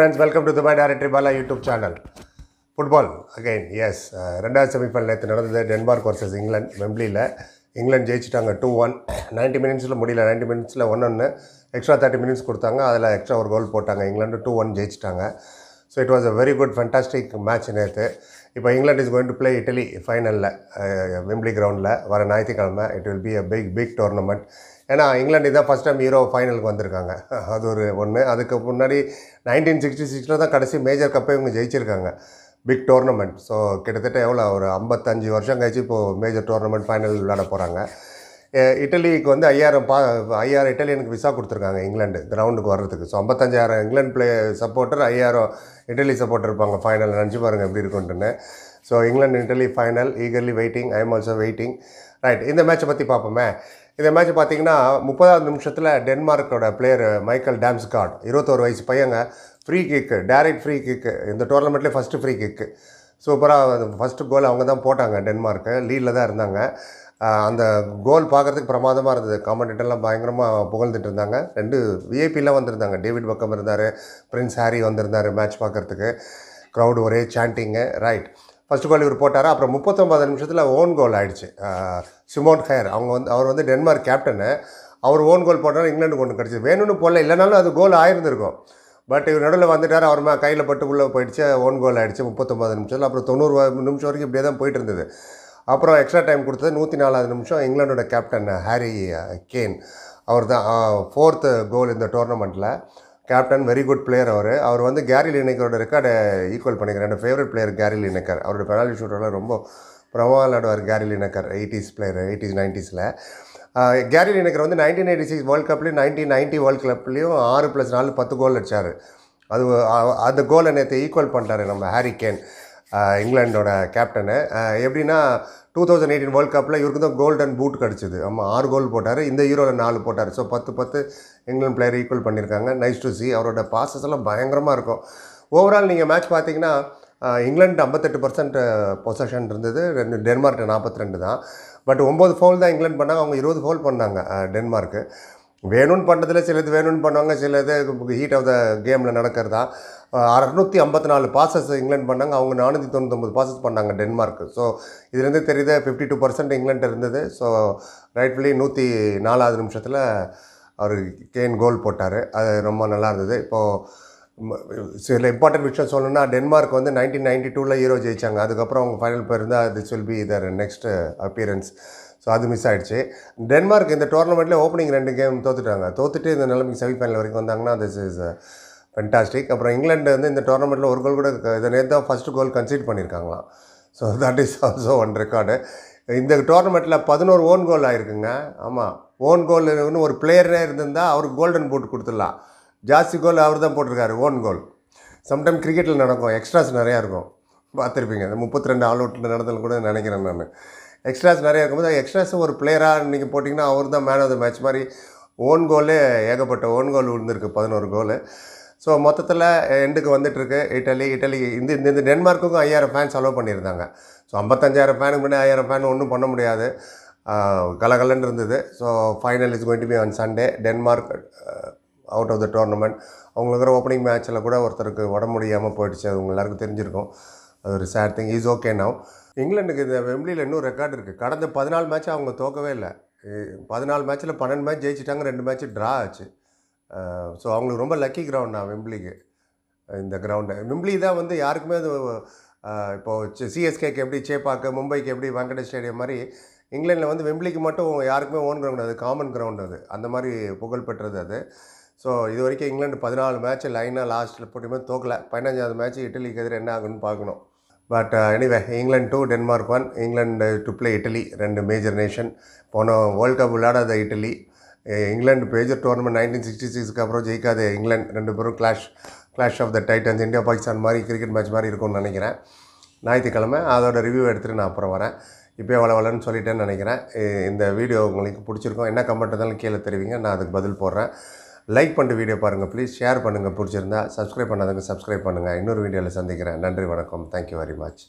friends welcome to Dubai directory Bala YouTube channel football again yes ரெண்டாவது semifinal நேற்று நடந்தது Denmark versus England வெம்ப்ளியில் England ஜெயிச்சிட்டாங்க டூ ஒன் நைன்ட்டி மினிட்ஸில் முடியல நைன்ட்டி மினிட்ஸில் ஒன் ஒன்று எக்ஸ்ட்ரா தேர்ட்டி மினிட்ஸ் கொடுத்தாங்க அதில் எக்ஸ்ட்ரா ஒரு கோல் போட்டாங்க இங்கிலாந்து டூ ஒன் ஜெயிச்சிட்டாங்க so it was a very good fantastic match நேற்று இப்போ England is going to play Italy ஃபைனலில் வெம்ப்ளி கிரவுண்டில் வர ஞாயிற்றுக்கிழமை it will be a big big tournament ஏன்னா இங்கிலாண்டு தான் ஃபஸ்ட் டைம் ஹீரோ ஃபைனலுக்கு வந்திருக்காங்க அது ஒரு ஒன்று அதுக்கு முன்னாடி நைன்டீன் சிக்ஸ்டி சிக்ஸில் தான் கடைசி மேஜர் கப்பை இவங்க ஜெயிச்சிருக்காங்க பிக் டோர்னமெண்ட் ஸோ கிட்டத்தட்ட எவ்வளோ ஒரு ஐம்பத்தஞ்சு வருஷம் கழிச்சு இப்போது மேஜர் டோர்னமெண்ட் ஃபைனல் விளையாட போகிறாங்க இட்டலிக்கு வந்து ஐயாயிரம் பா ஐயாயிரம் இட்டலியனுக்கு விசா கொடுத்துருக்காங்க இங்கிலாண்டு கிரவுண்டுக்கு வர்றதுக்கு ஸோ ஐம்பத்தஞ்சாயிரம் இங்கிலாந்து பிளே சப்போர்ட்டர் ஐயாயிரம் இட்டலி சப்போர்ட்டர் இருப்பாங்க ஃபைனல் நினச்சி பாருங்கள் எப்படி இருக்குன்ட்டுன்னு so England Italy final eagerly waiting I am also waiting right இந்த மேட்ச்சை பற்றி பார்ப்போமே இந்த மேட்ச் பார்த்தீங்கன்னா முப்பதாவது நிமிஷத்தில் டென்மார்க்கோட பிளேயர் மைக்கேல் டாம்ஸ்கார்ட் இருபத்தோரு வயசு பையங்க free kick direct free kick இந்த டோர்னமெண்ட்லேயே ஃபஸ்ட்டு ஃப்ரீ கிக்கு சூப்பராக ஃபஸ்ட்டு கோல் அவங்க தான் போட்டாங்க டென்மார்க்கு லீடில் தான் இருந்தாங்க அந்த கோல் பார்க்குறதுக்கு பிரமாதமாக இருந்தது காமெண்டேட்டர்லாம் பயங்கரமாக புகழ்ந்துட்டு இருந்தாங்க ரெண்டு விஐபிலாம் வந்திருந்தாங்க டேவிட் பக்கம் இருந்தார் பிரின்ஸ் ஹாரி வந்திருந்தார் மேட்ச் பார்க்குறதுக்கு க்ரௌடு ஒரே சாண்டிங்கு ரைட் ஃபஸ்ட் கோல் இவர் போட்டார் அப்புறம் முப்பத்தொம்பது நிமிஷத்தில் ஓன் கோல் ஆகிடுச்சு சிமோன் ஹயர் அவங்க வந்து அவர் வந்து டென்மார்க் கேப்டனு அவர் ஓன் கோல் போட்டாலும் இங்கிலாந்து கொண்டு கிடச்சி வேணும்னு போடல இல்லைனாலும் அது கோல் ஆயிருந்திருக்கும் பட் இவர் நடுவில் வந்துட்டார் அவர் மே கையில் பட்டு உள்ளே போயிடுச்சு ஓன் கோல் ஆகிடுச்சு முப்பத்தொம்பது நிமிஷத்தில் அப்புறம் தொண்ணூறு நிமிஷம் வரைக்கும் இப்படியே தான் போயிட்டு இருந்தது அப்புறம் எக்ஸ்ட்ரா டைம் கொடுத்தது நூற்றி நாலாவது நிமிஷம் இங்கிலாண்டோட கேப்டன் ஹாரி கேன் அவர் தான் ஃபோர்த்து கோல் இந்த டோர்னமெண்ட்டில் கேப்டன் வெரி குட் பிளேயர் அவர் அவர் வந்து கேரி லினக்கரோட ரெக்கார்டை ஈக்குவல் பண்ணிக்கிறார் என்னோட ஃபேவரட் பிளேயர் கேரி லினக்கர் அவரோட பெனால்டி ஷூட்டரில் ரொம்ப பிரபலம் விளாடுவார் Gary Lineker eighties player eighties நைன்ட்டீஸில் கேரி லினக்கர் வந்து நைன்டீன் எயிட்டி சிக்ஸ் வேர்ல்ட் கப்லேயும் நைன்டீன் நைன்ட்டி வேர்ல்டு கப்லேயும் ஆறு ப்ளஸ் நாலு பத்து கோல் அடித்தார் அது அந்த கோலை நேற்று ஈக்குவல் பண்ணிட்டார் நம்ம ஹாரி கேன் இங்கிலாண்டோட கேப்டனு எப்படின்னா டூ தௌசண்ட் எயிட்டீன் வேர்ல்ட் கப்பில் இவருக்கு தான் கோல்டன் பூட் கிடச்சிது ஆமாம் ஆறு கோல் போட்டார் இந்த ஹீரோவில் நாலு போட்டார் ஸோ பத்து பத்து இங்கிலாந்து பிளேயர் ஈக்குவல் பண்ணியிருக்காங்க நைஸ் டு சி அவரோட பாசஸ் எல்லாம் பயங்கரமாக இருக்கும் ஓவரால் நீங்கள் மேட்ச் பார்த்தீங்கன்னா இங்கிலாண்டு ஐம்பத்தெட்டு பர்சன்ட் பொசஷன் இருந்தது ரெண்டு டென்மார்க் நாற்பத்தி ரெண்டு தான் பட் ஒம்பது ஃபோல் தான் இங்கிலாந்து பண்ணாங்க அவங்க இருபது ஃபோல் பண்ணாங்க டென்மார்க்கு வேணும்னு பண்ணுறதுல சிலது வேணும்னு பண்ணுவாங்க சில இது ஹீட் ஆஃப் த கேமில் நடக்கிறதா அறநூற்றி ஐம்பத்தி நாலு பாசஸ் இங்கிலாந்து பண்ணாங்க அவங்க நானூற்றி தொண்ணூத்தொம்பது பாசஸ் பண்ணாங்க டென்மார்க்கு ஸோ இதுலேருந்து தெரியுது ஃபிஃப்டி டூ பர்சன்ட் இங்கிலாண்ட் இருந்தது ஸோ ரைட்ஃபுல்லி நூற்றி நாலாவது நிமிஷத்தில் அவர் கேன் கோல் போட்டார் அது ரொம்ப நல்லா இருந்தது இப்போது சில இம்பார்ட்டன்ட் விஷயம் சொல்லணும்னா டென்மார்க் வந்து நைன்டீன் நைன்டி டூவில் ஹீரோ ஜெயிச்சாங்க அதுக்கப்புறம் அவங்க ஃபைனல் போயிருந்தால் this will be either next appearance so அது மிஸ் ஆகிடுச்சு டென்மார்க் இந்த டோர்னமெண்ட்டில் ஓப்பனிங் ரெண்டு கேம் தோத்துட்டாங்க தோத்துட்டு இந்த நிலைமைக்கு செமிஃபைனல் வரைக்கும் வந்தாங்கன்னா திஸ் இஸ் ஃபென்டாஸ்டிக் அப்புறம் இங்கிலாண்டு வந்து இந்த டோர்னமெண்ட்டில் ஒரு கோல் கூட இதை நேற்று தான் ஃபஸ்ட்டு கோல் கன்சீட் பண்ணியிருக்காங்களாம் so that is also one record இந்த டோர்னமெண்ட்டில் பதினோரு ஓன் கோல் ஆயிருக்குங்க ஆமாம் ஓன் கோல் ஒரு பிளேயரே இருந்திருந்தால் அவருக்கு கோல்டன் போட்டு கொடுத்துடலாம் ஜாஸ்தி கோல் அவர் தான் போட்டிருக்காரு ஓன் கோல் சம்டைம் கிரிக்கெட்டில் நடக்கும் எக்ஸ்ட்ராஸ் நிறையா இருக்கும் பார்த்துருப்பீங்க இந்த முப்பத்தி ரெண்டு ஆல் அவுட்டில் நடந்தாலும் கூட நினைக்கிறேன் நான் எக்ஸ்ட்ராஸ் நிறையா இருக்கும்போது எக்ஸ்ட்ராஸ் ஒரு பிளேயராக நீங்கள் போட்டிங்கன்னா அவர் தான் மேன் ஆஃப் த மேட்ச் மாதிரி ஓன் கோலே ஏகப்பட்ட ஓன் கோல் விழுந்திருக்கு பதினோரு கோலு ஸோ மொத்தத்தில் எண்டுக்கு வந்துட்டுருக்கு இட்டலி இட்டலி இந்த இந்த இந்த டென்மார்க்குக்கும் ஐயாயிரம் ஃபேன்ஸ் அலோவ் பண்ணியிருந்தாங்க ஸோ ஐம்பத்தஞ்சாயிரம் ஃபேனுக்கு முன்னாடி ஐயாயிரம் ஃபேன் ஒன்றும் பண்ண முடியாது கலகலன்னு இருந்தது so final is going to be on Sunday Denmark out of the tournament அவங்களுக்கு ஓப்பனிங் மேட்ச்சில் கூட ஒருத்தருக்கு உடம்பு முடியாமல் போயிடுச்சு அது உங்கள் எல்லாருக்கும் தெரிஞ்சிருக்கும் அது ஒரு sad thing is okay now இங்கிலாண்டுக்கு இந்த வெம்பிலியில் இன்னும் ரெக்கார்டு இருக்குது கடந்த பதினாலு மேட்ச் அவங்க தோக்கவே இல்லை பதினாலு மேட்ச்சில் பன்னெண்டு மேட்ச் ஜெயிச்சிட்டாங்க ரெண்டு மேட்ச் ட்ரா ஆச்சு ஸோ அவங்களுக்கு ரொம்ப லக்கி கிரவுண்ட் நான் வெம்பிளிக்கு இந்த கிரவுண்டை வெம்பிலி தான் வந்து யாருக்குமே அது இப்போது சிஎஸ்கேக்கு எப்படி சேப்பாக்கு மும்பைக்கு எப்படி வெங்கடேஷ் ஸ்டேடியம் மாதிரி இங்கிலாண்டில் வந்து வெம்பிளிக்கு மட்டும் யாருக்குமே ஓன் கிரவுண்ட் அது காமன் கிரவுண்ட் அது அந்த மாதிரி புகழ் பெற்றது அது ஸோ இது வரைக்கும் இங்கிலாந்து பதினாலு மேட்ச் லைனாக லாஸ்ட்டில் போட்டியுமே தோக்கலை பதினஞ்சாவது மேட்ச் இட்டலிக்கு எதிர் என்ன ஆகுன்னு பார்க்கணும் but anyway England two Denmark one England to play Italy ரெண்டு மேஜர் நேஷன் போன வேர்ல்டு கப் விளையாடாத Italy England major tournament nineteen sixty சிக்ஸ்க்கு அப்புறம் ஜெயிக்காது இங்கிலாந்து ரெண்டு பேரும் clash clash of the Titans India Pakistan மாதிரி கிரிக்கெட் மேட்ச் மாதிரி இருக்கும்னு நினைக்கிறேன் ஞாயிற்றுக்கிழமை அதோட ரிவ்யூ எடுத்துகிட்டு நான் அப்புறம் வரேன் இப்போயே வள வளன்னு சொல்லிட்டேன்னு நினைக்கிறேன் இந்த வீடியோ உங்களுக்கு பிடிச்சிருக்கோம் என்ன கமெண்ட் இருந்தாலும் கீழே தெரிவிங்க நான் அதுக்கு பதில் போடுறேன் லைக் பண்ணிட்டு வீடியோ பாருங்கள் ப்ளீஸ் ஷேர் பண்ணுங்கள் பிடிச்சிருந்தா சப்ஸ்கிரைப் பண்ணாதவங்க சப்ஸ்கிரைப் பண்ணுங்கள் இன்னொரு வீடியோவில் சந்திக்கிறேன் நன்றி வணக்கம் தேங்க்யூ வெரி மச்